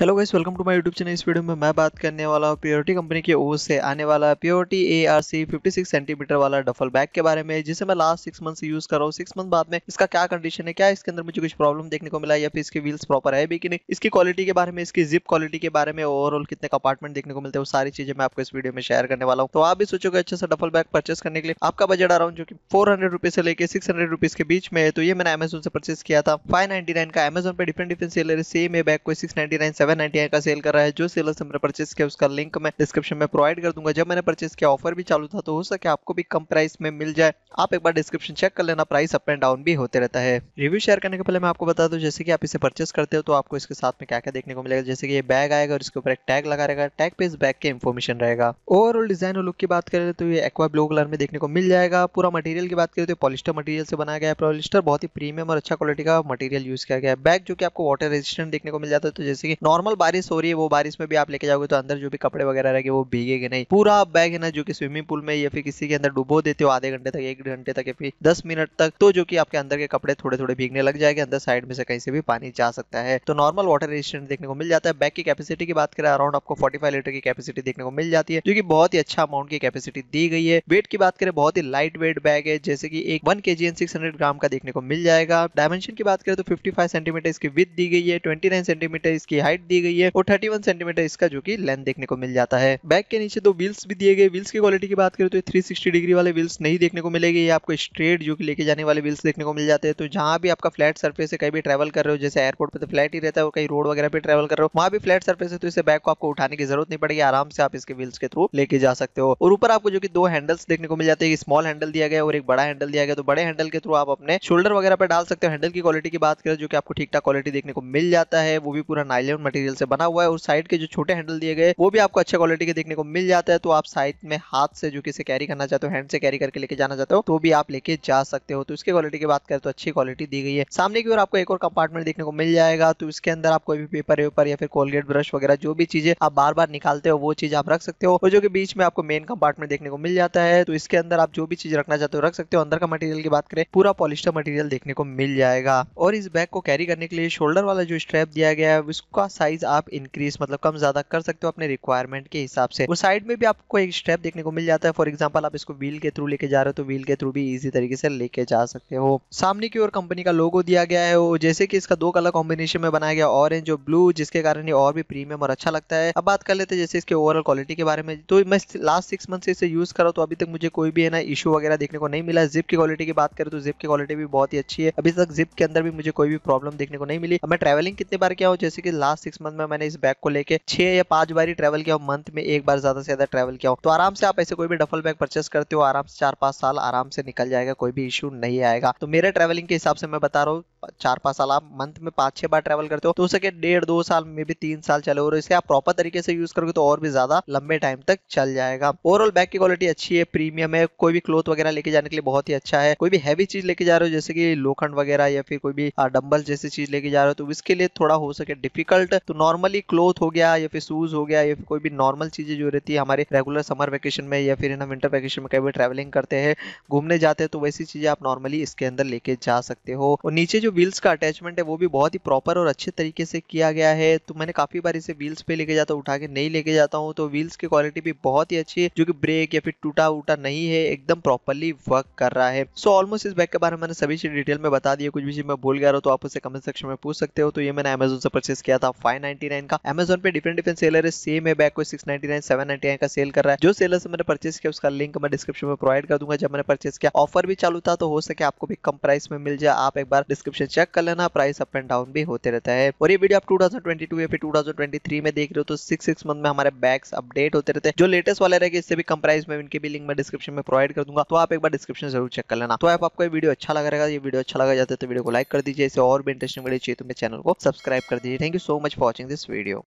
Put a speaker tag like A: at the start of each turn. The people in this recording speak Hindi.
A: hello guys welcome to my YouTube channel इस वीडियो में मैं बात करने वाला हूँ प्योरिटी कंपनी की ओर से आने वाला purity A R C fifty six centimetre वाला डफल बैग के बारे में जिसे मैं लास्ट सिक्स मंथ से यूज कर रहा हूँ सिक्स मंथ बाद में इसका क्या कंडीशन है क्या इसके अंदर मुझे कुछ प्रॉब्लम देखने को मिला या फिर इसके व्हील्स प्रॉपर है भी कि नहीं इसकी क्वालिटी के बारे में इसकी जिप क्वालिटी के बारे में ओवरऑल कितने कपार्टमेंट देखने को मिलते हैं वो सारी चीजें मैं आपको इस वीडियो में शेयर करने वाला हूँ तो आप भी सोचोगे अच्छे से डफल बैग परचेस करने के लिए आपका बजट अराउंड जो कि फोर हंड्रेड से लेकर सिक्स हंड्रेड के बीच में तो ये मैंने अमेजोन से परचेस किया था फाइव नाइन का अमेजोन पर different different seller same A bag को सिक्स नाइन सेवन का सेल कर रहा है जो सेलर से मैंने परचेस किया उसका लिंक मैं डिस्क्रिप्शन में प्रोवाइड कर दूंगा जब मैंने परचेस किया ऑफर भी चालू था तो हो सके आपको भी कम प्राइस में मिल जाए आप एक बार डिस्क्रिप्शन चेक कर लेना प्राइस अप एंड डाउन भी होते रहता है रिव्यू शेयर करने के पहले मैं आपको बता दूं जैसे कि आप इसे परचेस करते हो तो आपको इसके साथ में क्या क्या देखने को मिलेगा जैसे कि ये बैग आएगा और इसके ऊपर एक टैग लगा रहेगा टैग पे इस बैग के इन्फॉर्मेशन रहेगा ओवरऑल डिजाइन और लुक की बात करें तो ये एक्वा ब्लू कलर में देखने को मिल जाएगा पूरा मटेरियल की बात करें तो पॉलिस्टर मटेरियल से बनाया गया पॉलिस्टर बहुत ही प्रीमियम और अच्छा क्वालिटी का मटेरियल यूज किया गया है बैग जो कि आपको वाटर रेजिस्टेंट देखने को मिल जाता है तो जैसे कि नॉन नॉर्मल बारिश हो रही है वो बारिश में भी आप लेके जाओगे तो अंदर जो भी कपड़े वगैरह रहेंगे वो भीगेगे नहीं पूरा बैग है ना जो कि स्विमिंग पूल में या फिर किसी के अंदर डुबो देते हो आधे घंटे तक एक घंटे तक या फिर दस मिनट तक तो जो कि आपके अंदर के कपड़े थोड़े थोड़े भीगने लग जाएंगे अंदर साइड में से कहीं से भी पानी जा सकता है तो नॉर्मल वाटर रेजिस्टेंट देखने को मिल जाता है बैग की कैपेसिटी की बात करें अराउंड आपको फोर्टी लीटर की कैपेसिटी देखने को मिल जाती है जो की बहुत ही अच्छा अमाउंट की कैपेसिटी दी गई है वेट की बात करें बहुत ही लाइट वेट बैग है जैसे की एक वन के जी सिक्स हंड्रेड ग्राम का देखने को मिल जाएगा डायमेंशन की बात करें तो फिफ्टी फाइव सेंटीमीटर इसकी विथ दी गई है ट्वेंटी नाइन सेंटीमीटर इसकी हाइट दी गई है और थर्टी सेंटीमीटर इसका जो की लेंथ देखने को मिल जाता है बैक के नीचे दो व्हील्स भी दिए गए व्हील्स की क्वालिटी की बात करें तो थ्री सिक्सटी डिग्री वाले व्हील्स नहीं देखने को मिलेगी ये आपको स्ट्रेट जो की लेके जाने वाले व्हील्स देखने को मिल जाते हैं तो जहां भी आपका फ्लैट सर्फेस है कहीं भी ट्रेवल कर रहे हो जैसे एयरपोर्ट पर तो फ्लैट ही रहता है कहीं रोड वगैरह पे ट्रेवल कर रहे हो वहाँ भी फ्लैट सर्फेस है तो इसे बैग को आपको उठाने की जरूरत नहीं पड़ेगी आराम से आप इसके व्हील्स के थ्रू लेके जा सकते हो और ऊपर आपको जो कि दो हैंडल्स देखने को मिल जाते हैं स्मॉल हैंडल दिया गया और एक बड़ा हैंडल दिया गया तो बड़े हैंडल के थ्रू आप अपने शोल्डर वगैरह पर डाल सकते हो हैंडल की क्वालिटी की बात करें जो कि आपको ठीक ठाक क्वालिटी देखने को मिल जाता है वो भी पूरा नाइलन मटेरियल मटेरियल से बना हुआ है और साइड के जो छोटे हैंडल दिए गए वो भी आपको अच्छे क्वालिटी के देखने को मिल जाता है तो आप साइड में हाथ से जो किसे कैरी करना चाहते हो हैंड से कैरी करके लेके जाना चाहते हो तो भी आप लेके जा सकते हो तो इसके क्वालिटी की बात करें तो अच्छी क्वालिटी दी गई है सामने की ओर आपको एक और कंपार्टमेंट देखने को मिल जाएगा तो इसके अंदर आप कोई भी पेपर वेपर या फिर कोलगेट ब्रश वगैरह जो भी चीजें आप बार बार निकालते हो वो चीज आप रख सकते हो और जो कि बीच में आपको मेन कंपार्टमेंट देखने को मिल जाता है तो इसके अंदर आप जो भी चीज रखना चाहते हो रख सकते हो अंदर का मटेरियल की बात करें पूरा पॉलिस्टर मटेरियल देखने को मिल जाएगा और इस बैग को कैरी करने के लिए शोल्डर वाला जो स्ट्रैप दिया गया है उसका साइज आप इंक्रीज मतलब कम ज्यादा कर सकते हो अपने रिक्वायरमेंट के हिसाब से और साइड में भी आपको एक स्टेप देखने को मिल जाता है फॉर एग्जाम्पल आप इसको व्हील के थ्रू लेके जा रहे हो तो व्हील के थ्रू भी इजी तरीके से लेके जा सकते हो सामने की ओर कंपनी का लोगो दिया गया है वो जैसे कि इसका दो कलर कॉम्बिनेशन में बनाया गया ऑरेंज और ब्लू जिसके कारण ये और भी प्रीमियम और अच्छा लगता है अब बात कर लेते हैं जैसे इसके ओवरऑल क्वालिटी के बारे में तो मैं लास्ट सिक्स मंथ से इसे यूज करा तो अभी तक मुझे कोई भी है ना इशू वगैरह देखने को नहीं मिला जिप की क्वालिटी की बात करें तो जिप की क्वालिटी भी बहुत ही अच्छी है अभी तक जिप के अंदर भी मुझे कोई भी प्रॉब्लम देखने को नहीं मिली मैं ट्रेवलिंग कितने बार किया हूँ जैसे कि लास्ट सिक्स मंथ में मैंने इस बैग को लेकर छह या पांच बार ही ट्रेवल किया मंथ में एक बार ज्यादा से ज्यादा ट्रेवल किया तो आराम से आप ऐसे कोई भी डफल बैग परचेस करते हो आराम से चार पांच साल आराम से निकल जाएगा कोई भी इशू नहीं आएगा तो मेरे ट्रेवलिंग के हिसाब से मैं बता रहा हूँ चार पाँच साल आप मंथ में पाँच छह बार ट्रेवल करते हो तो उसके डेढ़ दो साल में भी तीन साल चले और इसे आप प्रॉपर तरीके से यूज करोगे तो और भी ज्यादा लंबे टाइम तक चल जाएगा ओवरऑल बैग की क्वालिटी अच्छी है प्रीमियम है कोई भी क्लोथ वगैरह लेके जाने के लिए बहुत ही अच्छा है कोई भी हैवी चीज लेके जा रहे हो जैसे कि लोखंड वगैरह या फिर कोई भी डम्बल जैसी चीज लेके जा रहे हो तो इसके लिए थोड़ा हो सके डिफिकल्ट तो नॉर्मली क्लोथ हो गया या फिर शूज हो गया या फिर कोई भी नॉर्मल चीजें जो रहती है हमारे रेगुलर समर वेकेशन में या फिर ना विंटर वेकेशन में कभी ट्रेवलिंग करते हैं घूमने जाते हैं तो वैसी चीजें आप नॉर्मली इसके अंदर लेके जा सकते हो और नीचे जो जो व्हील्स का अटैचमेंट है वो भी बहुत ही प्रॉपर और अच्छे तरीके से किया गया है तो मैंने काफ़ी बार इसे व्हील्स पे लेके जाता हूँ उठा के नहीं लेके जाता हूँ तो व्हील्स की क्वालिटी भी बहुत ही अच्छी है जो कि ब्रेक या फिर टूटा उटा नहीं है एकदम प्रॉपरली वर्क कर रहा है सो so, ऑलमोस्ट इस बैग के बारे में मैंने सभी चीज़ डिटेल में बता दिया कुछ भी चीज़ मैं भूल गया तो आप उसे कमेंट सेक्शन में पूछ सकते हो तो ये मैंने अमेजोन से परचेस किया था फाइव का अमेजोन पे डिफरेंट डिफरेंट सेलर है सेम है बैग को सिक्स नाइनटी का सेल कर रहा है जो सेलर से मैंने परचेस किया उसका लिंक मैं डिस्क्रिप्शन में प्रोवाइड कर दूंगा जब मैंने परचेस किया ऑफर भी चालू था तो हो सके आपको भी कम प्राइस में मिल जाए आप एक बार डिस्क्रिप्शन से चेक कर लेना प्राइस अप एंड डाउन भी होते रहता है और ये वीडियो आप 2022 या फिर 2023 में देख रहे हो तो सिक्स सिक्स मंथ में हमारे बैग्स अपडेट होते रहते हैं जो लेटेस्ट वाले रहेगा इससे भी कम प्राइस में इनके भी लिंक मैं डिस्क्रिप्शन में प्रोवाइड कर दूंगा तो आप एक बार डिस्क्रिप्शन जरूर चेक कर लेना तो आप आपको ये वीडियो अच्छा लगा रहेगा ये वीडियो अच्छा लगा जाता है तो वीडियो को लाइक कर दीजिए इसे और भी इंटरेस्टिंग वीडियो चाहिए तो मेरे चैनल को सब्सक्राइब कर दीजिए thank you so much for watching this video